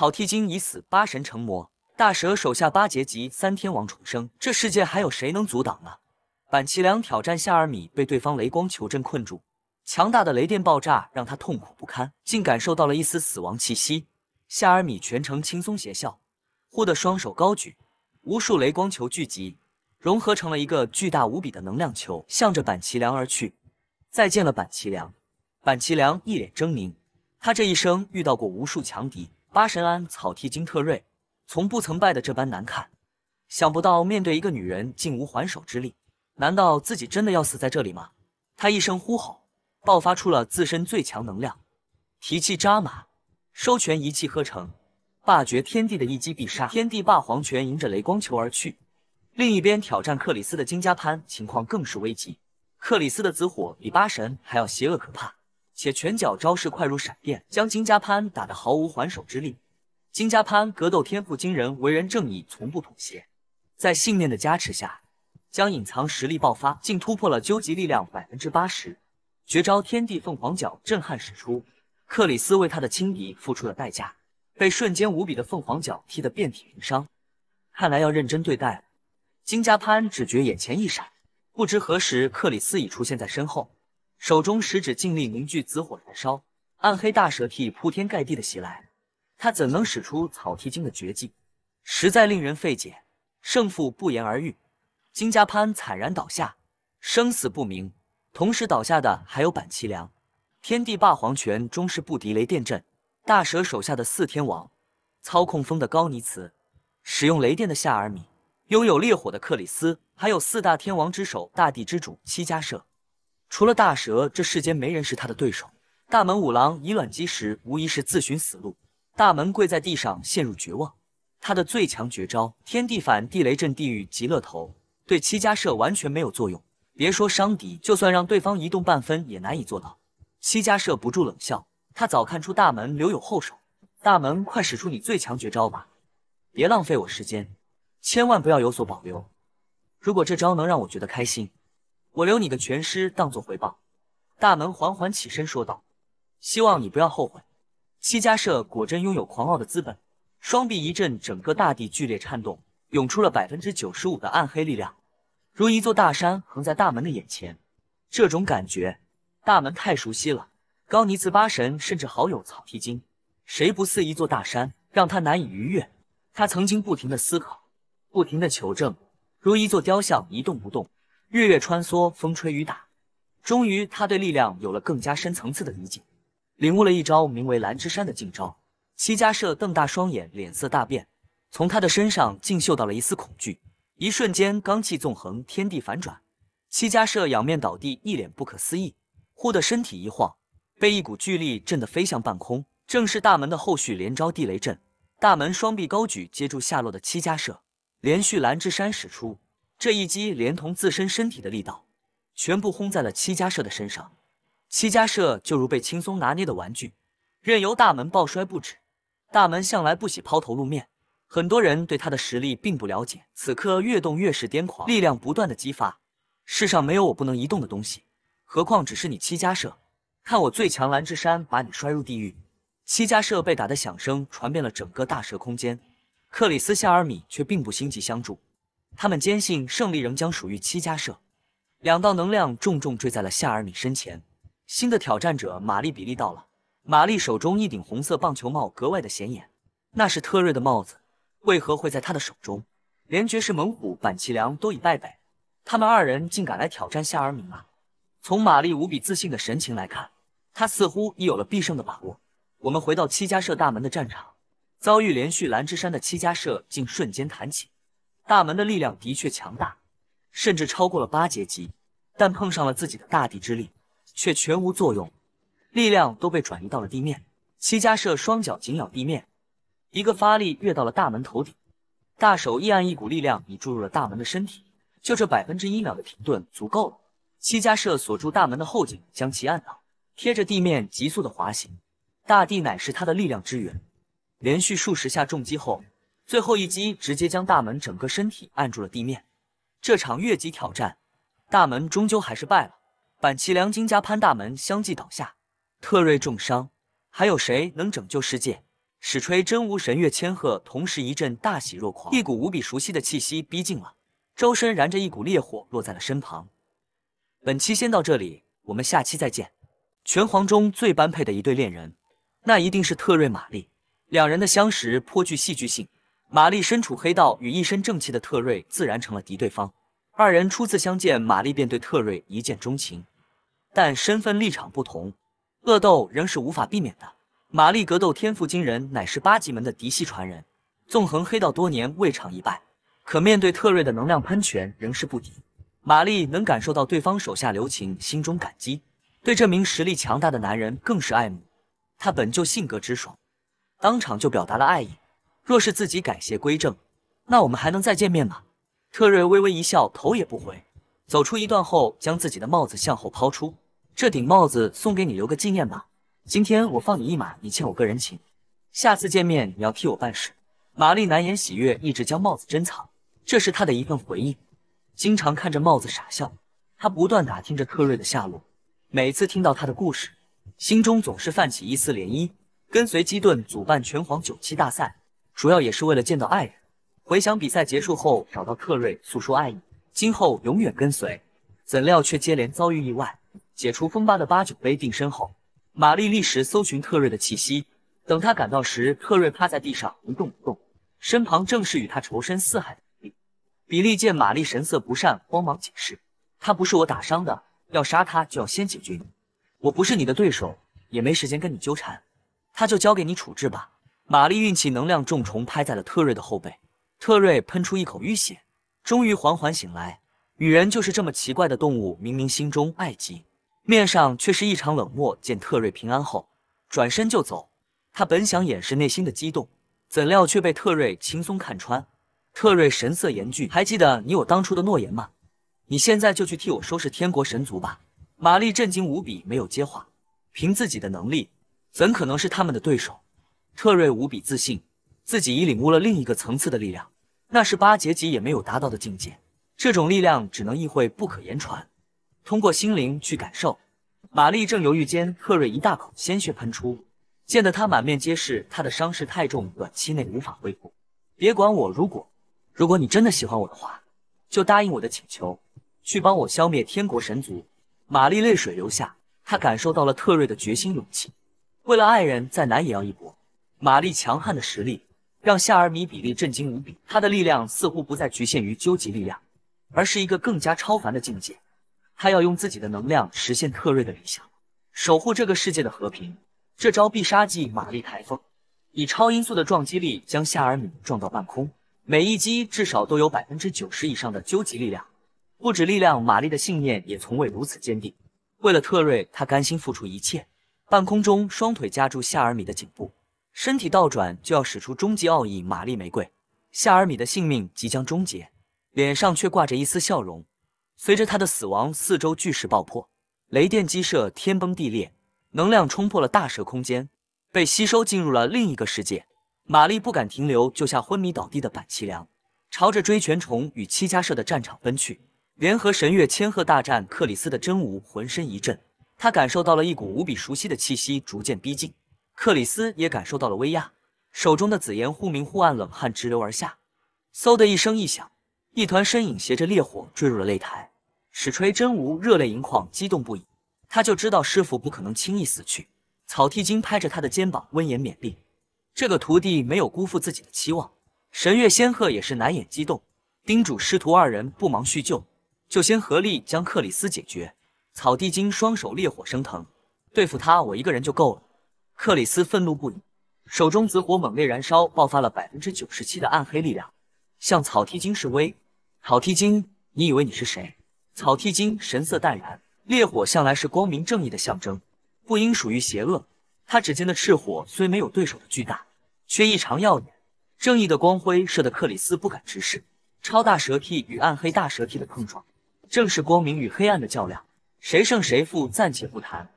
草剃精已死，八神成魔，大蛇手下八杰及三天王重生，这世界还有谁能阻挡呢？板崎良挑战夏尔米，被对方雷光球阵困住，强大的雷电爆炸让他痛苦不堪，竟感受到了一丝死亡气息。夏尔米全程轻松邪笑，忽的双手高举，无数雷光球聚集，融合成了一个巨大无比的能量球，向着板崎良而去。再见了，板崎良。板崎良一脸狰狞，他这一生遇到过无数强敌。八神庵草剃金特瑞，从不曾败的这般难看。想不到面对一个女人竟无还手之力，难道自己真的要死在这里吗？他一声呼吼，爆发出了自身最强能量，提气扎马，收拳一气呵成，霸绝天地的一击必杀。天地霸皇拳迎着雷光球而去。另一边挑战克里斯的金家潘，情况更是危急。克里斯的紫火比八神还要邪恶可怕。且拳脚招式快如闪电，将金家潘打得毫无还手之力。金家潘格斗天赋惊人，为人正义，从不妥协。在信念的加持下，将隐藏实力爆发，竟突破了究极力量百分之八十。绝招天地凤凰脚震撼使出，克里斯为他的轻敌付出了代价，被瞬间无比的凤凰脚踢得遍体鳞伤。看来要认真对待了。金家潘只觉眼前一闪，不知何时克里斯已出现在身后。手中食指尽力凝聚紫火燃烧，暗黑大蛇涕铺天盖地的袭来，他怎能使出草剃精的绝技？实在令人费解，胜负不言而喻。金家潘惨然倒下，生死不明。同时倒下的还有板崎良，天地霸皇拳终是不敌雷电阵。大蛇手下的四天王，操控风的高尼茨，使用雷电的夏尔米，拥有烈火的克里斯，还有四大天王之首大地之主七家社。除了大蛇，这世间没人是他的对手。大门五郎以卵击石，无疑是自寻死路。大门跪在地上，陷入绝望。他的最强绝招天地反地雷阵地狱极乐头，对七家社完全没有作用。别说伤敌，就算让对方移动半分也难以做到。七家社不住冷笑，他早看出大门留有后手。大门，快使出你最强绝招吧，别浪费我时间，千万不要有所保留。如果这招能让我觉得开心。我留你的全尸，当做回报。大门缓缓起身说道：“希望你不要后悔。”七家社果真拥有狂傲的资本，双臂一震，整个大地剧烈颤动，涌出了百分之九十五的暗黑力量，如一座大山横在大门的眼前。这种感觉，大门太熟悉了。高尼茨八神，甚至好友草剃金，谁不似一座大山，让他难以逾越？他曾经不停的思考，不停的求证，如一座雕像一动不动。日月穿梭，风吹雨打，终于他对力量有了更加深层次的理解，领悟了一招名为“蓝之山”的近招。七家社瞪大双眼，脸色大变，从他的身上竟嗅到了一丝恐惧。一瞬间，罡气纵横，天地反转。七家社仰面倒地，一脸不可思议。忽的身体一晃，被一股巨力震得飞向半空，正是大门的后续连招“地雷阵”。大门双臂高举，接住下落的七家社，连续蓝之山使出。这一击连同自身身体的力道，全部轰在了七家社的身上。七家社就如被轻松拿捏的玩具，任由大门抱摔不止。大门向来不喜抛头露面，很多人对他的实力并不了解。此刻越动越是癫狂，力量不断的激发。世上没有我不能移动的东西，何况只是你七家社。看我最强蓝之山把你摔入地狱。七家社被打的响声传遍了整个大蛇空间，克里斯夏尔米却并不心急相助。他们坚信胜利仍将属于七家社。两道能量重重坠在了夏尔米身前。新的挑战者玛丽比利到了。玛丽手中一顶红色棒球帽格外的显眼，那是特瑞的帽子，为何会在他的手中？连绝世猛虎板崎良都已败北，他们二人竟敢来挑战夏尔米吗？从玛丽无比自信的神情来看，他似乎已有了必胜的把握。我们回到七家社大门的战场，遭遇连续蓝之山的七家社竟瞬间弹起。大门的力量的确强大，甚至超过了八阶级，但碰上了自己的大地之力，却全无作用，力量都被转移到了地面。七加社双脚紧咬地面，一个发力跃到了大门头顶，大手一按，一股力量已注入了大门的身体。就这百分之一秒的停顿足够了，七加社锁住大门的后颈，将其按倒，贴着地面急速的滑行。大地乃是他的力量之源，连续数十下重击后。最后一击，直接将大门整个身体按住了地面。这场越级挑战，大门终究还是败了。板崎良金加潘大门相继倒下，特瑞重伤。还有谁能拯救世界？史吹真无神月千鹤同时一阵大喜若狂。一股无比熟悉的气息逼近了，周身燃着一股烈火，落在了身旁。本期先到这里，我们下期再见。拳皇中最般配的一对恋人，那一定是特瑞玛丽。两人的相识颇具戏剧性。玛丽身处黑道，与一身正气的特瑞自然成了敌对方。二人初次相见，玛丽便对特瑞一见钟情，但身份立场不同，恶斗仍是无法避免的。玛丽格斗天赋惊人，乃是八极门的嫡系传人，纵横黑道多年未尝一败。可面对特瑞的能量喷泉，仍是不敌。玛丽能感受到对方手下留情，心中感激，对这名实力强大的男人更是爱慕。他本就性格直爽，当场就表达了爱意。若是自己改邪归正，那我们还能再见面吗？特瑞微微一笑，头也不回，走出一段后，将自己的帽子向后抛出。这顶帽子送给你，留个纪念吧。今天我放你一马，你欠我个人情。下次见面，你要替我办事。玛丽难掩喜悦，一直将帽子珍藏，这是她的一份回忆。经常看着帽子傻笑，她不断打听着特瑞的下落。每次听到他的故事，心中总是泛起一丝涟漪。跟随基顿组办拳皇九七大赛。主要也是为了见到爱人，回想比赛结束后找到特瑞诉说爱意，今后永远跟随。怎料却接连遭遇意外，解除风巴的八九杯定身后，玛丽立时搜寻特瑞的气息。等他赶到时，特瑞趴在地上一动不动，身旁正是与他仇深似海的比利。比利见玛丽神色不善，慌忙解释，他不是我打伤的，要杀他就要先解决你。我不是你的对手，也没时间跟你纠缠，他就交给你处置吧。玛丽运气能量重重拍在了特瑞的后背，特瑞喷出一口淤血，终于缓缓醒来。女人就是这么奇怪的动物，明明心中爱极，面上却是异常冷漠。见特瑞平安后，转身就走。他本想掩饰内心的激动，怎料却被特瑞轻松看穿。特瑞神色严峻，还记得你我当初的诺言吗？你现在就去替我收拾天国神族吧。玛丽震惊无比，没有接话。凭自己的能力，怎可能是他们的对手？特瑞无比自信，自己已领悟了另一个层次的力量，那是八结级也没有达到的境界。这种力量只能意会，不可言传，通过心灵去感受。玛丽正犹豫间，特瑞一大口鲜血喷出，溅得他满面皆是。他的伤势太重，短期内无法恢复。别管我，如果如果你真的喜欢我的话，就答应我的请求，去帮我消灭天国神族。玛丽泪水流下，她感受到了特瑞的决心勇气，为了爱人，再难也要一搏。玛丽强悍的实力让夏尔米比利震惊无比，她的力量似乎不再局限于究极力量，而是一个更加超凡的境界。她要用自己的能量实现特瑞的理想，守护这个世界的和平。这招必杀技——玛丽台风，以超音速的撞击力将夏尔米撞到半空，每一击至少都有百分之九十以上的究极力量。不止力量，玛丽的信念也从未如此坚定。为了特瑞，她甘心付出一切。半空中，双腿夹住夏尔米的颈部。身体倒转，就要使出终极奥义玛丽玫瑰，夏尔米的性命即将终结，脸上却挂着一丝笑容。随着他的死亡，四周巨石爆破，雷电击射，天崩地裂，能量冲破了大蛇空间，被吸收进入了另一个世界。玛丽不敢停留，救下昏迷倒地的板崎良，朝着追拳虫与七家社的战场奔去。联合神乐千鹤大战克里斯的真吾，浑身一震，他感受到了一股无比熟悉的气息逐渐逼近。克里斯也感受到了威压，手中的紫炎忽明忽暗，冷汗直流而下。嗖的一声一响，一团身影携着烈火坠入了擂台。史锤真无热泪盈眶，激动不已。他就知道师傅不可能轻易死去。草剃金拍着他的肩膀，温言勉励：“这个徒弟没有辜负自己的期望。”神月仙鹤也是难掩激动，叮嘱师徒二人不忙叙旧，就先合力将克里斯解决。草剃精双手烈火升腾，对付他我一个人就够了。克里斯愤怒不已，手中紫火猛烈燃烧，爆发了百分之九十七的暗黑力量，向草剃精示威。草剃精，你以为你是谁？草剃精神色淡然，烈火向来是光明正义的象征，不应属于邪恶。他指尖的赤火虽没有对手的巨大，却异常耀眼，正义的光辉射得克里斯不敢直视。超大蛇皮与暗黑大蛇皮的碰撞，正是光明与黑暗的较量，谁胜谁负暂且不谈。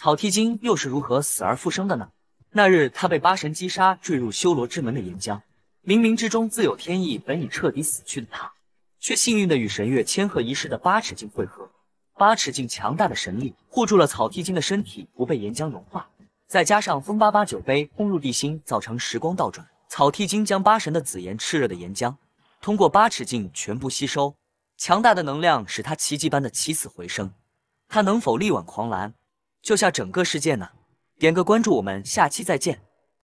草剃金又是如何死而复生的呢？那日他被八神击杀，坠入修罗之门的岩浆，冥冥之中自有天意。本已彻底死去的他，却幸运的与神月千鹤一式的八尺镜汇合。八尺镜强大的神力护住了草剃金的身体不被岩浆融化，再加上风八八酒杯轰入地心，造成时光倒转。草剃金将八神的紫炎炽热的岩浆通过八尺镜全部吸收，强大的能量使他奇迹般的起死回生。他能否力挽狂澜？救下整个世界呢！点个关注，我们下期再见。